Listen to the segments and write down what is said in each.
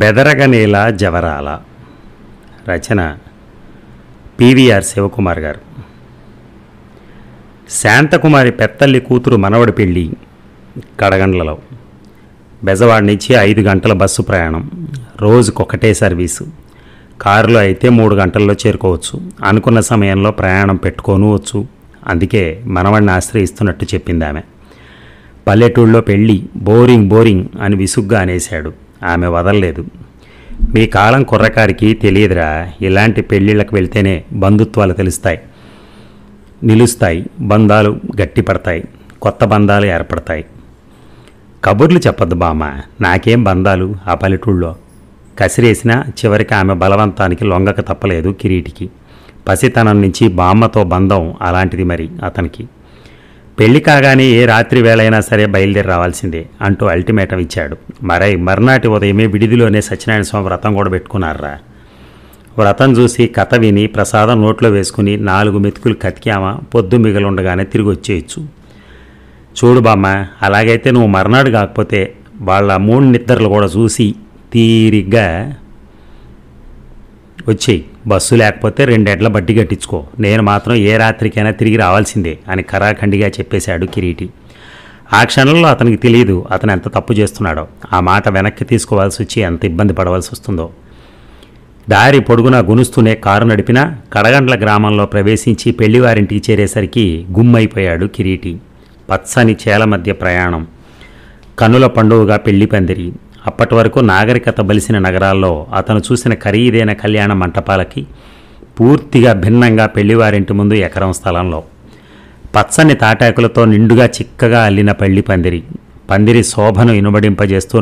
బెదరగనేల జవరాల రచన PVR Shivakumar గారు శాంతకుమారి పెత్తల్లి కూతురు మనవడి పెళ్ళి కడగండ్లలో బెజవాడ నుంచి ఐదు గంటల బస్సు ప్రయాణం రోజుకొకటే సర్వీసు కారులో అయితే మూడు గంటల్లో చేరుకోవచ్చు అనుకున్న సమయంలో ప్రయాణం వచ్చు అందుకే మనవణ్ణి ఆశ్రయిస్తున్నట్టు చెప్పింది ఆమె పల్లెటూళ్ళలో పెళ్ళి బోరింగ్ బోరింగ్ అని విసుగ్గా అనేశాడు ఆమె వదలలేదు మీ కాలం కుర్రకారికి తెలియదురా ఇలాంటి పెళ్ళిళ్ళకు వెళ్తేనే బంధుత్వాలు తెలుస్తాయి నిలుస్తాయి బంధాలు గట్టిపడతాయి కొత్త బంధాలు ఏర్పడతాయి కబుర్లు చెప్పద్దు బామ్మ నాకేం బంధాలు ఆ పల్లెటూళ్ళలో కసిరేసినా చివరికి ఆమె బలవంతానికి లొంగక తప్పలేదు కిరీటికి పసితనం నుంచి బామ్మతో బంధం అలాంటిది మరి అతనికి పెళ్లి కాగానే ఏ రాత్రి వేళైనా సరే బయలుదేరి రావాల్సిందే అంటూ అల్టిమేటం ఇచ్చాడు మరై మర్నాటి ఉదయమే విడిదిలోనే సత్యనారాయణ స్వామి వ్రతం కూడా పెట్టుకున్నారా వ్రతం చూసి కథ విని ప్రసాదం నోట్లో వేసుకుని నాలుగు మెతుకులు కతికామా పొద్దు మిగలుండగానే తిరిగి వచ్చేయచ్చు చూడు బామ్మ అలాగైతే నువ్వు మర్నాడు కాకపోతే వాళ్ళ మూడు నిద్రలు కూడా చూసి తీరిగ్గా వచ్చేయి బస్సు లేకపోతే రెండేట్ల బట్టి కట్టించుకో నేను మాత్రం ఏ రాత్రికైనా తిరిగి రావాల్సిందే అని కరాఖండిగా చెప్పేశాడు కిరీటి ఆ క్షణంలో అతనికి తెలియదు అతను ఎంత తప్పు చేస్తున్నాడో ఆ మాట వెనక్కి తీసుకోవాల్సి వచ్చి ఎంత ఇబ్బంది పడవలసి వస్తుందో దారి పొడుగునా గునుస్తూనే కారు నడిపినా కడగండ్ల గ్రామంలో ప్రవేశించి పెళ్లివారింటికి చేరేసరికి గుమ్మైపోయాడు కిరీటి పచ్చని చేల మధ్య ప్రయాణం కనుల పండుగగా పెళ్లి పందిరి అప్పటి వరకు నాగరికత బలిసిన నగరాల్లో అతను చూసిన ఖరీదైన కళ్యాణ మంటపాలకి పూర్తిగా భిన్నంగా పెళ్లివారింటి ముందు ఎకరం స్థలంలో పచ్చని తాటాకులతో నిండుగా చిక్కగా అల్లిన పెళ్లి పందిరి పందిరి శోభను ఇనుబడింపజేస్తూ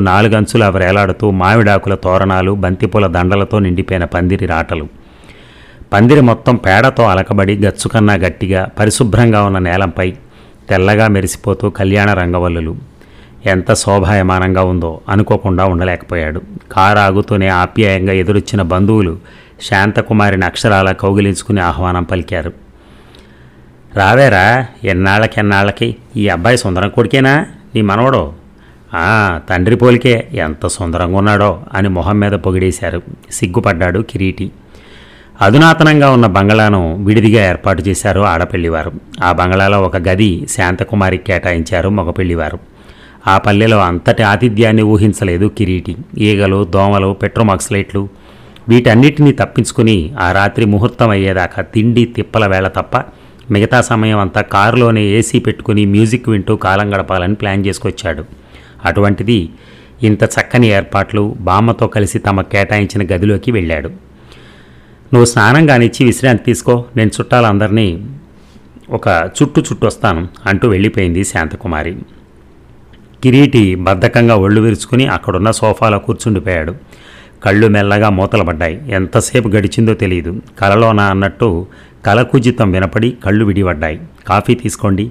అవి వేలాడుతూ మామిడాకుల తోరణాలు బంతిపూల దండలతో నిండిపోయిన పందిరి రాటలు పందిరి మొత్తం పేడతో అలకబడి గచ్చుకన్నా గట్టిగా పరిశుభ్రంగా ఉన్న నేలంపై తెల్లగా మెరిసిపోతూ కళ్యాణ రంగవల్లులు ఎంత శోభాయమానంగా ఉందో అనుకోకుండా ఉండలేకపోయాడు కారు ఆగుతూనే ఆప్యాయంగా ఎదురొచ్చిన బంధువులు శాంతకుమారిని అక్షరాల కౌగిలించుకుని ఆహ్వానం పలికారు రావేరా ఎన్నాళ్ళకెన్నాళ్ళకి ఈ అబ్బాయి సుందరం కొడుకేనా నీ మనవడో తండ్రి పోలికే ఎంత సుందరంగా ఉన్నాడో అని మొహం మీద పొగిడేశారు సిగ్గుపడ్డాడు కిరీటి అధునాతనంగా ఉన్న బంగళాను విడిదిగా ఏర్పాటు చేశారు ఆడపల్లివారు ఆ బంగళాలో ఒక గది శాంతకుమారికి కేటాయించారు మగపెళ్లివారు ఆ పల్లెలో అంతటి ఆతిథ్యాన్ని ఊహించలేదు కిరీటి ఈగలు దోమలు పెట్రోమాక్స్లైట్లు వీటన్నిటినీ తప్పించుకుని ఆ రాత్రి ముహూర్తం అయ్యేదాకా తిండి తిప్పల వేళ తప్ప మిగతా సమయం అంతా కారులోనే ఏసీ పెట్టుకుని మ్యూజిక్ వింటూ కాలం గడపాలని ప్లాన్ చేసుకొచ్చాడు అటువంటిది ఇంత చక్కని ఏర్పాట్లు బామ్మతో కలిసి తమ కేటాయించిన గదిలోకి వెళ్ళాడు నువ్వు స్నానం కానిచ్చి విశ్రాంతి తీసుకో నేను చుట్టాలందరినీ ఒక చుట్టు వస్తాను అంటూ వెళ్ళిపోయింది శాంతకుమారి కిరీటి బద్ధకంగా ఒళ్ళు విరుచుకుని అక్కడున్న సోఫాలో కూర్చుండిపోయాడు కళ్ళు మెల్లగా మూతలబడ్డాయి ఎంతసేపు గడిచిందో తెలియదు కలలోనా అన్నట్టు కలకుజితం వినపడి కళ్ళు విడిపడ్డాయి కాఫీ తీసుకోండి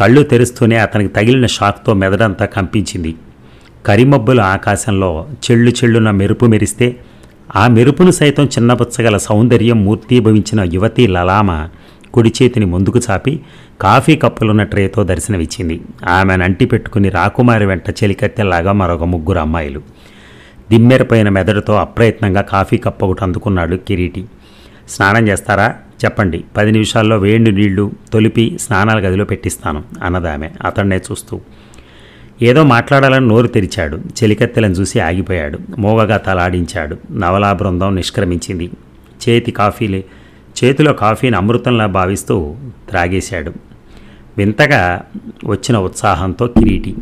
కళ్ళు తెరుస్తూనే అతనికి తగిలిన షాక్తో మెదడంతా కంపించింది కరిమబ్బుల ఆకాశంలో చెళ్ళు చెళ్ళున మెరుపు మెరిస్తే ఆ మెరుపును సైతం చిన్నపుచ్చగల సౌందర్యం మూర్తీభవించిన యువతి లలామ కుడి చేతిని ముందుకు చాపి కాఫీ కప్పులున్న ట్రేతో దర్శనమిచ్చింది ఆమెను అంటి పెట్టుకుని రాకుమారి వెంట చెలికత్తెలాగా మరొక ముగ్గురు అమ్మాయిలు దిమ్మెరపోయిన మెదడుతో అప్రయత్నంగా కాఫీ కప్ప ఒకటి అందుకున్నాడు కిరీటి స్నానం చేస్తారా చెప్పండి పది నిమిషాల్లో వేడి నీళ్లు తొలిపి స్నానాల గదిలో పెట్టిస్తాను అన్నదామె అతన్నే చూస్తూ ఏదో మాట్లాడాలని నోరు తెరిచాడు చెలికత్తెలను చూసి ఆగిపోయాడు మోగగా తలాడించాడు నవలా బృందం నిష్క్రమించింది చేతి కాఫీలే చేతిలో కాఫీని అమృతంలా భావిస్తూ త్రాగేశాడు వింతగా వచ్చిన ఉత్సాహంతో కిరీటి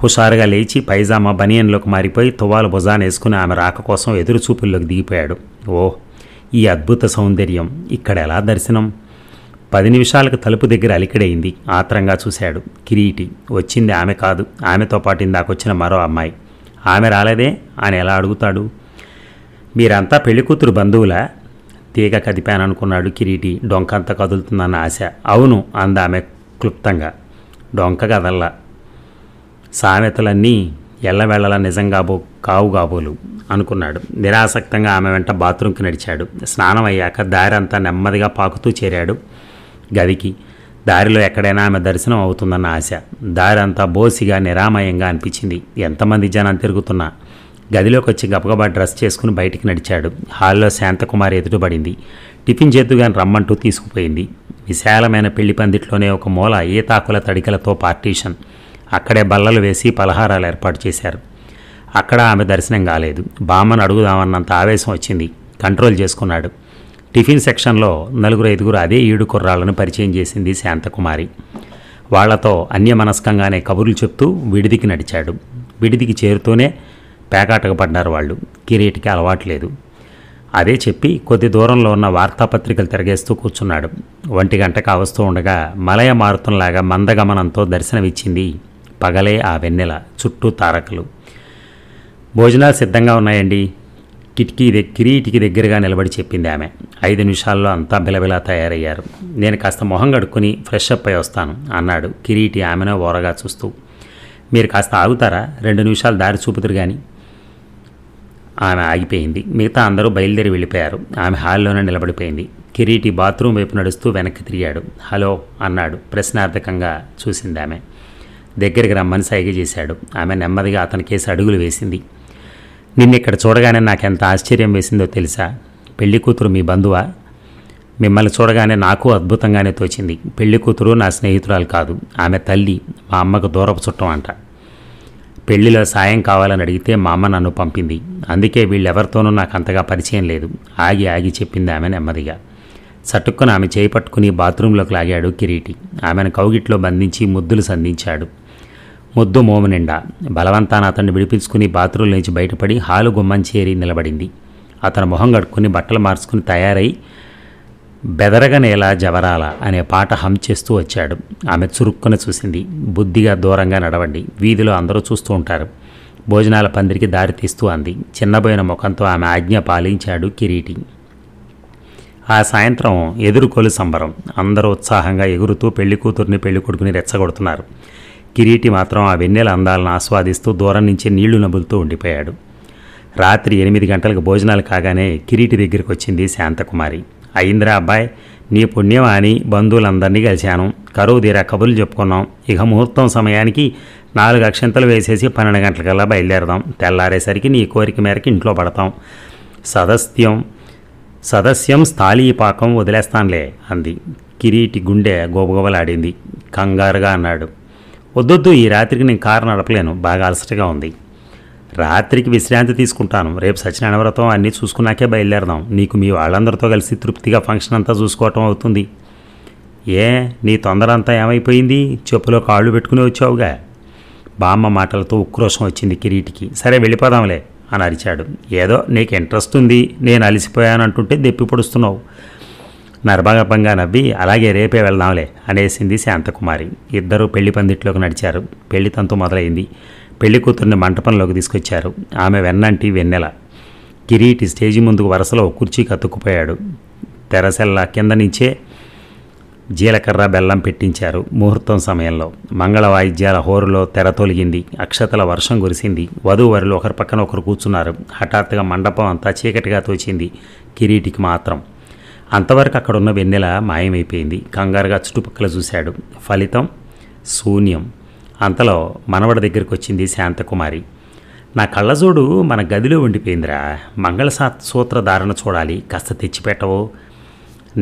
హుషారుగా లేచి పైజామా బనియన్లోకి మారిపోయి తువాలు భుజాన వేసుకుని ఆమె రాక కోసం ఎదురు చూపుల్లోకి దిగిపోయాడు ఓ ఈ అద్భుత సౌందర్యం ఇక్కడ ఎలా దర్శనం పది నిమిషాలకు తలుపు దగ్గర అలికిడైంది ఆత్రంగా చూశాడు కిరీటి వచ్చింది ఆమె కాదు ఆమెతో పాటు ఇందాకొచ్చిన మరో అమ్మాయి ఆమె రాలేదే అని ఎలా అడుగుతాడు మీరంతా పెళ్లి కూతురు బంధువులా తీగ కదిపాననుకున్నాడు కిరీటి డొంక అంతా కదులుతుందన్న ఆశ అవును అందామె క్లుప్తంగా డొంక కదల్లా సామెతలన్నీ ఎల్లవెళ్ళలా నిజం కాబో కావు కాబోలు అనుకున్నాడు నిరాసక్తంగా ఆమె వెంట బాత్రూంకి నడిచాడు స్నానం అయ్యాక దారి అంతా నెమ్మదిగా పాకుతూ చేరాడు గదికి దారిలో ఎక్కడైనా ఆమె దర్శనం అవుతుందన్న ఆశ దారి అంతా బోసిగా నిరామయంగా అనిపించింది ఎంతమంది జనం తిరుగుతున్నా గదిలోకి వచ్చి గబగబా డ్రెస్ చేసుకుని బయటికి నడిచాడు హాల్లో శాంతకుమార్ ఎదుటబడింది టిఫిన్ చేద్దుగాని రమ్మంటూ తీసుకుపోయింది విశాలమైన పెళ్లి పందిట్లోనే ఒక మూల ఈతాకుల తడికలతో పార్టీషన్ అక్కడే బల్లలు వేసి పలహారాలు ఏర్పాటు చేశారు అక్కడ ఆమె దర్శనం కాలేదు బామ్మను అడుగుదామన్నంత ఆవేశం వచ్చింది కంట్రోల్ చేసుకున్నాడు టిఫిన్ సెక్షన్లో నలుగురు ఐదుగురు అదే ఈడు కుర్రాళ్లను పరిచయం చేసింది శాంతకుమారి వాళ్లతో అన్యమనస్కంగానే కబుర్లు చెప్తూ విడిదికి నడిచాడు విడిదికి చేరుతూనే పేకాటకపడ్డారు వాళ్ళు కిరీటికి అలవాట్లేదు అదే చెప్పి కొద్ది దూరంలో ఉన్న వార్తాపత్రికలు తిరగేస్తూ కూర్చున్నాడు ఒంటి గంట కావస్తూ ఉండగా మలయ మారుతంలాగా మందగమనంతో దర్శనమిచ్చింది పగలే ఆ వెన్నెల చుట్టూ తారకలు భోజనాలు సిద్ధంగా ఉన్నాయండి కిటికీ దగ్గర కిరీటికి దగ్గరగా నిలబడి చెప్పింది ఆమె ఐదు నిమిషాల్లో అంతా బిలబిలా తయారయ్యారు నేను కాస్త మొహం కడుక్కుని ఫ్రెష్ అప్ అయి వస్తాను అన్నాడు కిరీటి ఆమెనో ఓరగా చూస్తూ మీరు కాస్త ఆగుతారా రెండు నిమిషాలు దారి చూపుతురు కానీ ఆమె ఆగిపోయింది మిగతా అందరూ బయలుదేరి వెళ్ళిపోయారు ఆమె హాల్లోనే నిలబడిపోయింది కిరీటి బాత్రూమ్ వైపు నడుస్తూ వెనక్కి తిరిగాడు హలో అన్నాడు ప్రశ్నార్థకంగా చూసింది ఆమె దగ్గరికి రమ్మని సైగ చేశాడు ఆమె నెమ్మదిగా అతని కేసు అడుగులు వేసింది నిన్న ఇక్కడ చూడగానే నాకెంత ఆశ్చర్యం వేసిందో తెలుసా పెళ్లి కూతురు మీ బంధువా మిమ్మల్ని చూడగానే నాకు అద్భుతంగానే తోచింది పెళ్లి కూతురు నా స్నేహితురాలు కాదు ఆమె తల్లి మా అమ్మకు దూరపు చుట్టం అంట పెళ్లిలో సాయం కావాలని అడిగితే మా అమ్మ నన్ను పంపింది అందుకే వీళ్ళెవరితోనూ నాకు అంతగా పరిచయం లేదు ఆగి ఆగి చెప్పింది ఆమె నెమ్మదిగా చటుక్కున ఆమె చేయి పట్టుకుని బాత్రూంలోకి లాగాడు కిరీటి ఆమెను కౌగిట్లో బంధించి ముద్దులు సంధించాడు ముద్దు మోమనిండా నిండా బలవంతాన అతన్ని విడిపించుకుని బాత్రూం నుంచి బయటపడి హాలు గుమ్మం చేరి నిలబడింది అతను మొహం కడుక్కుని బట్టలు మార్చుకుని తయారై బెదరగనేలా జవరాల అనే పాట హమ్ చేస్తూ వచ్చాడు ఆమె చురుక్కున చూసింది బుద్ధిగా దూరంగా నడవండి వీధిలో అందరూ చూస్తూ ఉంటారు భోజనాల పందిరికి దారి తీస్తూ అంది చిన్నబోయిన ముఖంతో ఆమె ఆజ్ఞ పాలించాడు కిరీటి ఆ సాయంత్రం ఎదురుకోలు సంబరం అందరూ ఉత్సాహంగా ఎగురుతూ పెళ్లి కూతుర్ని పెళ్లి కొడుకుని రెచ్చగొడుతున్నారు కిరీటి మాత్రం ఆ వెన్నెల అందాలను ఆస్వాదిస్తూ దూరం నుంచి నీళ్లు నబులుతూ ఉండిపోయాడు రాత్రి ఎనిమిది గంటలకు భోజనాలు కాగానే కిరీటి దగ్గరికి వచ్చింది శాంతకుమారి అయిందిరా అబ్బాయి నీ పుణ్యం అని బంధువులందరినీ కలిశాను కరువు తీరా కబుర్లు చెప్పుకున్నాం ఇక ముహూర్తం సమయానికి నాలుగు అక్షంతలు వేసేసి పన్నెండు గంటలకల్లా బయలుదేరదాం తెల్లారేసరికి నీ కోరిక మేరకు ఇంట్లో పడతాం సదస్యం సదస్యం పాకం వదిలేస్తానులే అంది కిరీటి గుండె గోబగోబలాడింది కంగారుగా అన్నాడు వద్దొద్దు ఈ రాత్రికి నేను కారు నడపలేను బాగా అలసటగా ఉంది రాత్రికి విశ్రాంతి తీసుకుంటాను రేపు సత్యనారాయణ వ్రతం అన్నీ చూసుకున్నాకే బయలుదేరదాం నీకు మీ వాళ్ళందరితో కలిసి తృప్తిగా ఫంక్షన్ అంతా చూసుకోవటం అవుతుంది ఏ నీ తొందర అంతా ఏమైపోయింది చెప్పులో కాళ్ళు పెట్టుకుని వచ్చావుగా బామ్మ మాటలతో ఉక్రోషం వచ్చింది కిరీటికి సరే వెళ్ళిపోదాంలే అని అరిచాడు ఏదో నీకు ఇంట్రెస్ట్ ఉంది నేను అంటుంటే దెప్పి పొడుస్తున్నావు నర్భగపంగా నవ్వి అలాగే రేపే వెళ్దాంలే అనేసింది శాంతకుమారి ఇద్దరూ పెళ్లి పందిట్లోకి నడిచారు పెళ్లి తంతు మొదలైంది పెళ్లి కూతుర్ని మంటపంలోకి తీసుకొచ్చారు ఆమె వెన్నంటి వెన్నెల కిరీటి స్టేజి ముందుకు వరుసలో కుర్చీ కత్తుక్కుపోయాడు తెరసెల్ల కింద నుంచే జీలకర్ర బెల్లం పెట్టించారు ముహూర్తం సమయంలో మంగళ వాయిద్యాల హోరులో తెర తొలిగింది అక్షతల వర్షం కురిసింది వధూవరులు ఒకరి పక్కన ఒకరు కూర్చున్నారు హఠాత్తుగా మండపం అంతా చీకటిగా తోచింది కిరీటికి మాత్రం అంతవరకు అక్కడున్న వెన్నెల మాయమైపోయింది కంగారుగా చుట్టుపక్కల చూశాడు ఫలితం శూన్యం అంతలో మనవడ దగ్గరికి వచ్చింది శాంతకుమారి నా కళ్ళజోడు మన గదిలో ఉండిపోయిందిరా మంగళ సూత్రధారణ చూడాలి కాస్త తెచ్చిపెట్టవు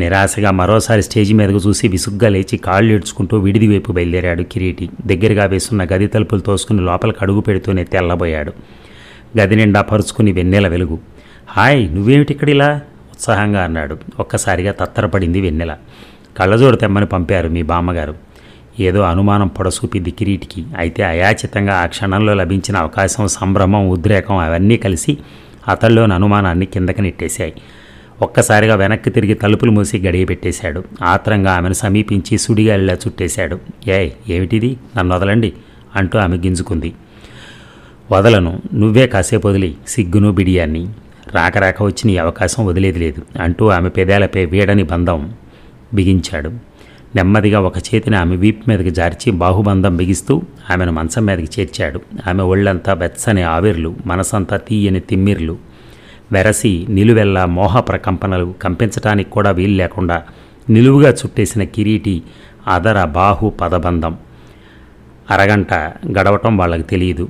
నిరాశగా మరోసారి స్టేజి మీదకు చూసి విసుగ్గా లేచి కాళ్ళు ఏడ్చుకుంటూ విడిది వైపు బయలుదేరాడు కిరీటి దగ్గరగా వేసున్న గది తలుపులు తోసుకుని లోపలికి అడుగు పెడుతూనే తెల్లబోయాడు గది నిండా పరుచుకుని వెన్నెల వెలుగు హాయ్ ఇక్కడ ఇలా ఉత్సాహంగా అన్నాడు ఒక్కసారిగా తత్తరపడింది వెన్నెల కళ్ళజోడు తెమ్మని పంపారు మీ బామ్మగారు ఏదో అనుమానం పొడసూపింది కిరీటికి అయితే అయాచితంగా ఆ క్షణంలో లభించిన అవకాశం సంభ్రమం ఉద్రేకం అవన్నీ కలిసి అతల్లోని అనుమానాన్ని కిందకి నెట్టేశాయి ఒక్కసారిగా వెనక్కి తిరిగి తలుపులు మూసి గడియబెట్టేశాడు ఆత్రంగా ఆమెను సమీపించి సుడిగాలిలా చుట్టేశాడు ఏ ఏమిటిది నన్ను వదలండి అంటూ ఆమె గింజుకుంది వదలను నువ్వే కాసేపు వదిలి సిగ్గును బిడియాన్ని రాక రాక వచ్చిన అవకాశం వదిలేది లేదు అంటూ ఆమె పెదాలపై వీడని బంధం బిగించాడు నెమ్మదిగా ఒక చేతిని ఆమె వీపు మీదకి జార్చి బాహుబంధం బిగిస్తూ ఆమెను మంచం మీదకి చేర్చాడు ఆమె ఒళ్ళంతా వెచ్చని ఆవిర్లు మనసంతా తీయని తిమ్మిర్లు వెరసి నిలువెల్లా మోహ ప్రకంపనలు కంపించటానికి కూడా వీలు లేకుండా నిలువుగా చుట్టేసిన కిరీటి అదర బాహు పదబంధం అరగంట గడవటం వాళ్ళకి తెలియదు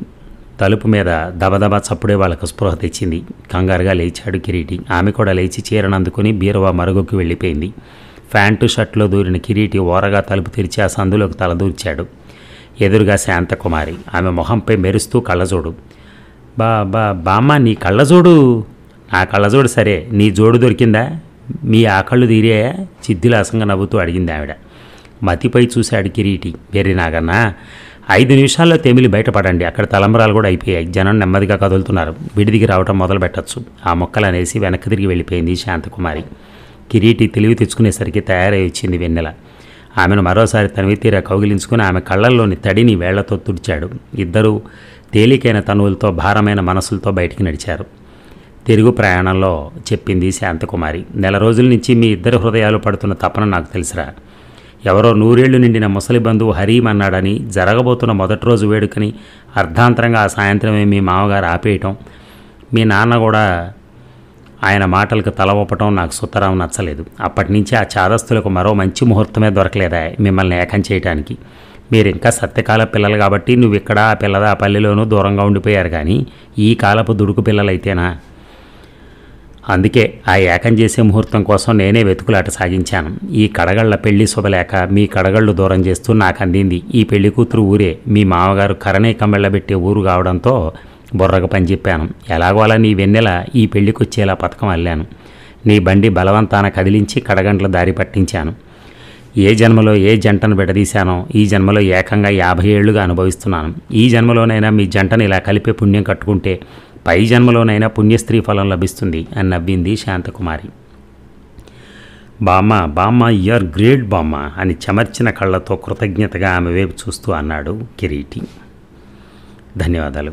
తలుపు మీద దబదబా చప్పుడే వాళ్ళకు స్పృహ తెచ్చింది కంగారుగా లేచాడు కిరీటి ఆమె కూడా లేచి చీరనందుకుని బీరువా మరుగుకు వెళ్ళిపోయింది ప్యాంటు షర్ట్లో దూరిన కిరీటి ఓరగా తలుపు తెరిచి ఆ సందులోకి తలదూర్చాడు ఎదురుగా శాంతకుమారి ఆమె మొహంపై మెరుస్తూ కళ్ళజోడు బా బా బామ్మ నీ కళ్ళజోడు నా కళ్ళజోడు సరే నీ జోడు దొరికిందా మీ ఆకళ్ళు తీరే తీరాయా చిద్దిలాసంగా నవ్వుతూ అడిగింది ఆవిడ మతిపై చూశాడు కిరీటి వెర్రి నాగన్నా ఐదు నిమిషాల్లో తెమిలి బయటపడండి అక్కడ తలంబరాలు కూడా అయిపోయాయి జనం నెమ్మదిగా కదులుతున్నారు విడిదికి రావటం మొదలు ఆ మొక్కలు అనేసి వెనక్కి తిరిగి వెళ్ళిపోయింది శాంతకుమారి కిరీటి తెలివి తెచ్చుకునేసరికి తయారై వచ్చింది వెన్నెల ఆమెను మరోసారి తీర కౌగిలించుకుని ఆమె కళ్ళల్లోని తడిని వేళ్లతో తుడిచాడు ఇద్దరూ తేలికైన తనువులతో భారమైన మనసులతో బయటికి నడిచారు తిరుగు ప్రయాణంలో చెప్పింది శాంతకుమారి నెల రోజుల నుంచి మీ ఇద్దరు హృదయాలు పడుతున్న తపన నాకు తెలుసురా ఎవరో నూరేళ్లు నిండిన ముసలి బంధువు హరీం అన్నాడని జరగబోతున్న మొదటి రోజు వేడుకని అర్ధాంతరంగా ఆ సాయంత్రమే మీ మామగారు ఆపేయటం మీ నాన్న కూడా ఆయన మాటలకు తల నాకు సుతరాం నచ్చలేదు అప్పటి నుంచి ఆ చాదస్తులకు మరో మంచి ముహూర్తమే దొరకలేదా మిమ్మల్ని ఏకం చేయటానికి మీరు ఇంకా సత్యకాల పిల్లలు కాబట్టి నువ్వు ఇక్కడ ఆ పిల్లద ఆ పల్లెలోనూ దూరంగా ఉండిపోయారు కానీ ఈ కాలపు దుడుకు పిల్లలైతేనా అందుకే ఆ ఏకం చేసే ముహూర్తం కోసం నేనే వెతుకులాట సాగించాను ఈ కడగళ్ల పెళ్లి శుభలేక మీ కడగళ్ళు దూరం చేస్తూ నాకు అందింది ఈ పెళ్లి కూతురు ఊరే మీ మామగారు కరణే కమ్మెళ్ళబెట్టే ఊరు కావడంతో బుర్రకు పని చెప్పాను ఎలాగో అలా నీ వెన్నెల ఈ పెళ్లికొచ్చేలా పథకం అల్లాను నీ బండి బలవంతాన కదిలించి కడగంటల దారి పట్టించాను ఏ జన్మలో ఏ జంటను విడదీశానో ఈ జన్మలో ఏకంగా యాభై ఏళ్లుగా అనుభవిస్తున్నాను ఈ జన్మలోనైనా మీ జంటను ఇలా కలిపే పుణ్యం కట్టుకుంటే పై జన్మలోనైనా పుణ్యస్త్రీ ఫలం లభిస్తుంది అని నవ్వింది శాంతకుమారి బామ్మ బామ్మ యూఆర్ గ్రేట్ బామ్మ అని చెమర్చిన కళ్ళతో కృతజ్ఞతగా ఆమె వైపు చూస్తూ అన్నాడు కిరీటి ధన్యవాదాలు